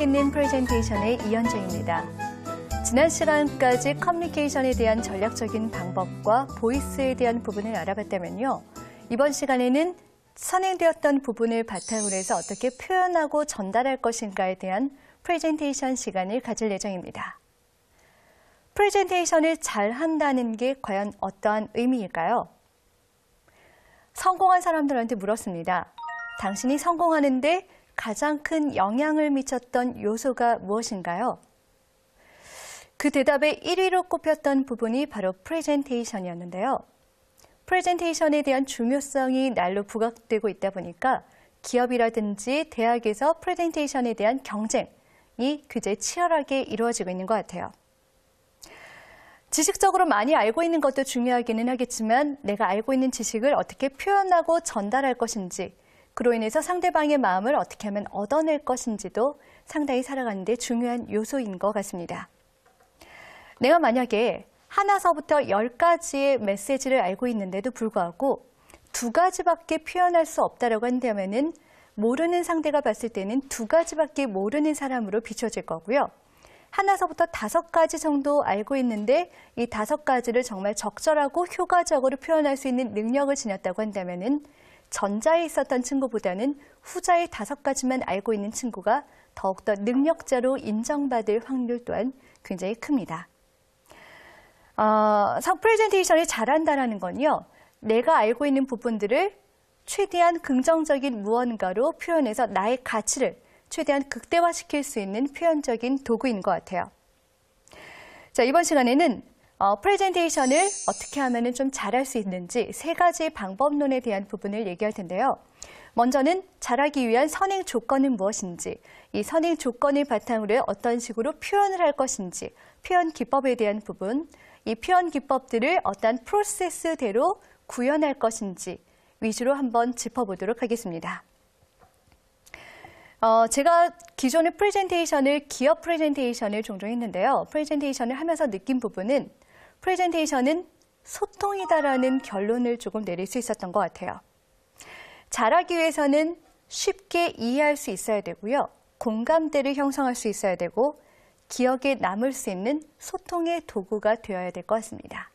실력 있는 프레젠테이션의 이현정입니다. 지난 시간까지 커뮤니케이션에 대한 전략적인 방법과 보이스에 대한 부분을 알아봤다면요. 이번 시간에는 선행되었던 부분을 바탕으로 해서 어떻게 표현하고 전달할 것인가에 대한 프레젠테이션 시간을 가질 예정입니다. 프레젠테이션을 잘 한다는 게 과연 어떠한 의미일까요? 성공한 사람들한테 물었습니다. 당신이 성공하는데 가장 큰 영향을 미쳤던 요소가 무엇인가요? 그 대답의 1위로 꼽혔던 부분이 바로 프레젠테이션이었는데요. 프레젠테이션에 대한 중요성이 날로 부각되고 있다 보니까 기업이라든지 대학에서 프레젠테이션에 대한 경쟁이 굉제히 치열하게 이루어지고 있는 것 같아요. 지식적으로 많이 알고 있는 것도 중요하기는 하겠지만 내가 알고 있는 지식을 어떻게 표현하고 전달할 것인지 그로 인해서 상대방의 마음을 어떻게 하면 얻어낼 것인지도 상당히 살아가는 데 중요한 요소인 것 같습니다. 내가 만약에 하나서부터 열가지의 메시지를 알고 있는데도 불구하고 두 가지밖에 표현할 수 없다라고 한다면 모르는 상대가 봤을 때는 두 가지밖에 모르는 사람으로 비춰질 거고요. 하나서부터 다섯 가지 정도 알고 있는데 이 다섯 가지를 정말 적절하고 효과적으로 표현할 수 있는 능력을 지녔다고 한다면은 전자에 있었던 친구보다는 후자의 다섯 가지만 알고 있는 친구가 더욱더 능력자로 인정받을 확률 또한 굉장히 큽니다. 어, 프레젠테이션을 잘한다라는 건요. 내가 알고 있는 부분들을 최대한 긍정적인 무언가로 표현해서 나의 가치를 최대한 극대화시킬 수 있는 표현적인 도구인 것 같아요. 자, 이번 시간에는 어, 프레젠테이션을 어떻게 하면 좀 잘할 수 있는지 세 가지 방법론에 대한 부분을 얘기할 텐데요. 먼저는 잘하기 위한 선행 조건은 무엇인지, 이 선행 조건을 바탕으로 어떤 식으로 표현을 할 것인지, 표현 기법에 대한 부분, 이 표현 기법들을 어떠한 프로세스대로 구현할 것인지 위주로 한번 짚어보도록 하겠습니다. 어, 제가 기존의 프레젠테이션을, 기업 프레젠테이션을 종종 했는데요. 프레젠테이션을 하면서 느낀 부분은 프레젠테이션은 소통이다라는 결론을 조금 내릴 수 있었던 것 같아요. 잘하기 위해서는 쉽게 이해할 수 있어야 되고요. 공감대를 형성할 수 있어야 되고 기억에 남을 수 있는 소통의 도구가 되어야 될 것 같습니다.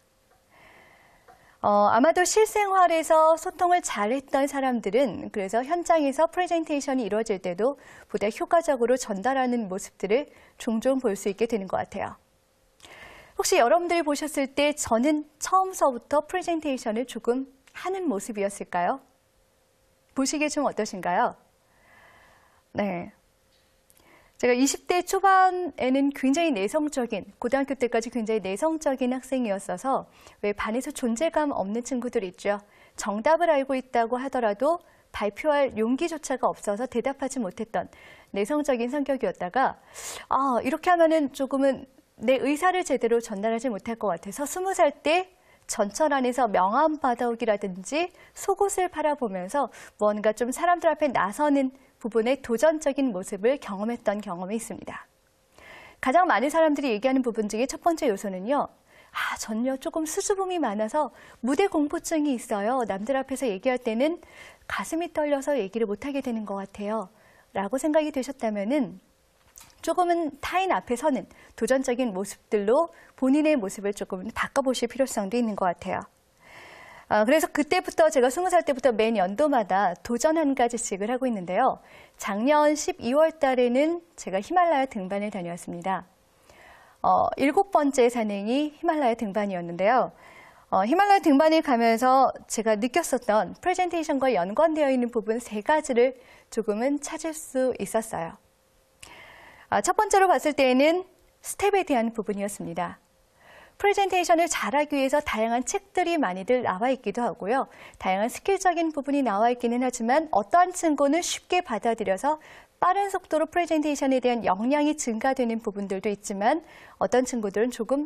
어, 아마도 실생활에서 소통을 잘했던 사람들은 그래서 현장에서 프레젠테이션이 이루어질 때도 보다 효과적으로 전달하는 모습들을 종종 볼 수 있게 되는 것 같아요. 혹시 여러분들이 보셨을 때 저는 처음서부터 프레젠테이션을 조금 하는 모습이었을까요? 보시기에 좀 어떠신가요? 네. 제가 20대 초반에는 굉장히 내성적인, 고등학교 때까지 굉장히 내성적인 학생이었어서 왜 반에서 존재감 없는 친구들 있죠. 정답을 알고 있다고 하더라도 발표할 용기조차가 없어서 대답하지 못했던 내성적인 성격이었다가 아, 이렇게 하면은 조금은 내 의사를 제대로 전달하지 못할 것 같아서 스무 살 때 전철 안에서 명함 받아오기라든지 속옷을 팔아보면서 뭔가 좀 사람들 앞에 나서는 부분의 도전적인 모습을 경험했던 경험이 있습니다. 가장 많은 사람들이 얘기하는 부분 중에 첫 번째 요소는요. 아, 전혀 조금 수줍음이 많아서 무대 공포증이 있어요. 남들 앞에서 얘기할 때는 가슴이 떨려서 얘기를 못하게 되는 것 같아요. 라고 생각이 되셨다면은 조금은 타인 앞에 서는 도전적인 모습들로 본인의 모습을 조금 바꿔보실 필요성도 있는 것 같아요. 어, 그래서 그때부터 제가 20살 때부터 매 연도마다 도전 한 가지씩을 하고 있는데요. 작년 12월 달에는 제가 히말라야 등반을 다녀왔습니다. 어, 일곱 번째 산행이 히말라야 등반이었는데요. 어, 히말라야 등반을 가면서 제가 느꼈었던 프레젠테이션과 연관되어 있는 부분 세 가지를 조금은 찾을 수 있었어요. 아, 첫 번째로 봤을 때에는 스텝에 대한 부분이었습니다. 프레젠테이션을 잘하기 위해서 다양한 책들이 많이들 나와 있기도 하고요. 다양한 스킬적인 부분이 나와 있기는 하지만 어떠한 증거는 쉽게 받아들여서 빠른 속도로 프레젠테이션에 대한 역량이 증가되는 부분들도 있지만 어떤 친구들은 조금